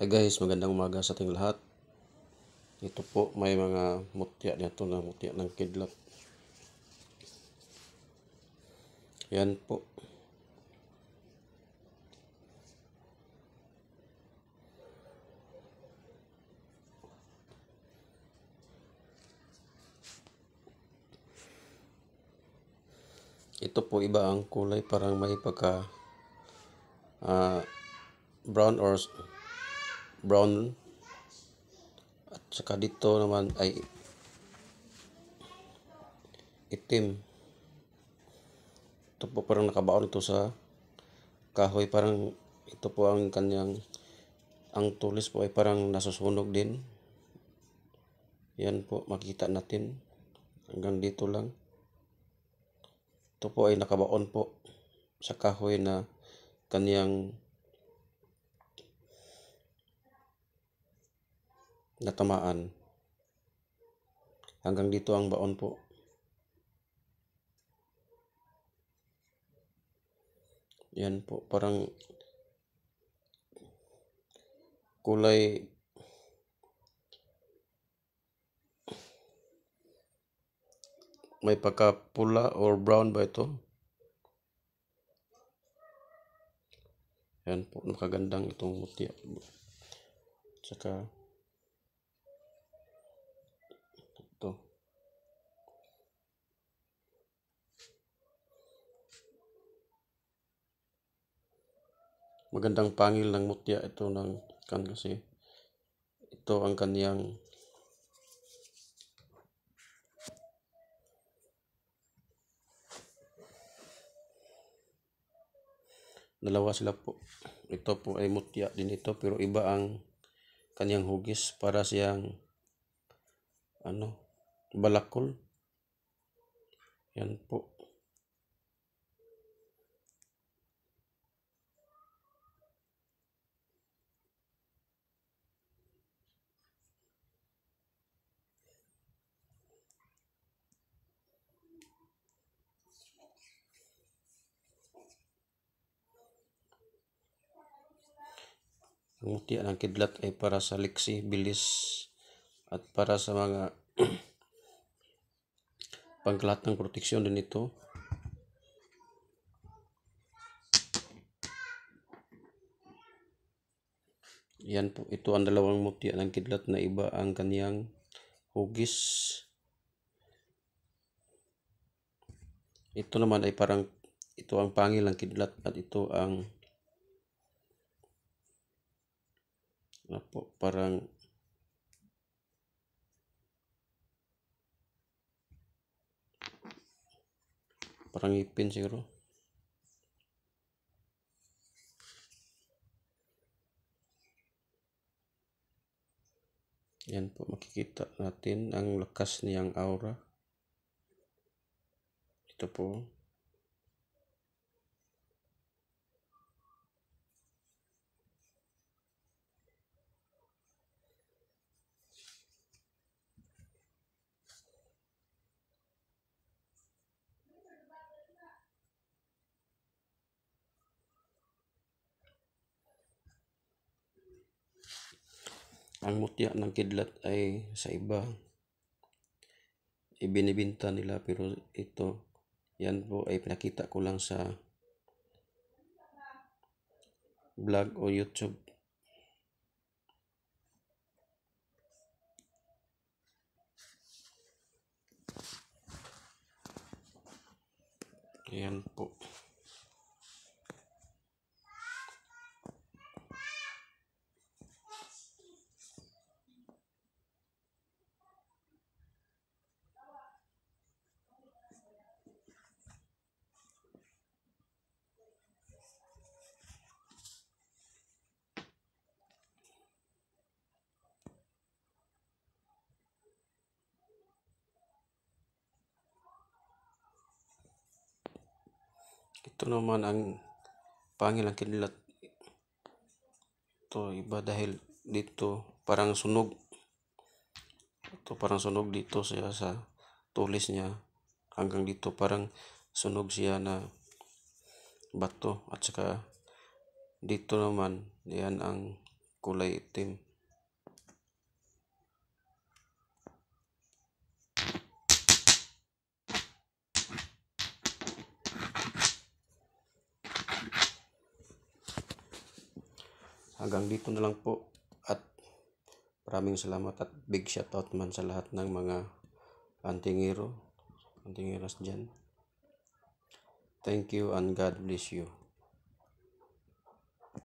Hi guys, magandang umaga sa ating lahat. Ito po may mga mutya nito na mutya ng kidlat. Yan po. Ito po iba ang kulay parang may pagka uh, brown or brown at saka dito naman ay itim ito po parang nakabaon ito sa kahoy parang ito po ang kanyang ang tulis po ay parang nasusunog din yan po makita natin hanggang dito lang ito po ay nakabaon po sa kahoy na kaniyang natamaan. Hanggang dito ang baon po. Yan po, parang kulay may pagkapula or brown ba ito? Yan po, nakagandang itong mutya. Tsaka, magandang pangil ng mutya ito ng kan kasi ito ang kaniyang dalawa sila po ito po ay mutya din ito pero iba ang kaniyang hugis para siyang ano balakol yan po Ang mutya ng kidlat ay para sa leksi, bilis, at para sa mga pangkalat ng proteksyon din ito. Yan po, ito ang dalawang mutya ng kidlat na iba ang kaniyang hugis. Ito naman ay parang ito ang pangil ng kidlat at ito ang Ano parang parang ipin siguro yan po makikita natin ang lakas niyang aura ito po Ang mutya ng kidlat ay sa iba ibinibinta nila pero ito yan po ay pinakita ko lang sa blog o YouTube. Ayan po. ito naman ang pangilang kidlat ito iba dahil dito parang sunog ito parang sunog dito siya sa tulis niya hanggang dito parang sunog siya na bato at saka dito naman yan ang kulay itim hanggang dito na lang po at maraming salamat at big shout out man sa lahat ng mga antingero antingeras dyan thank you and God bless you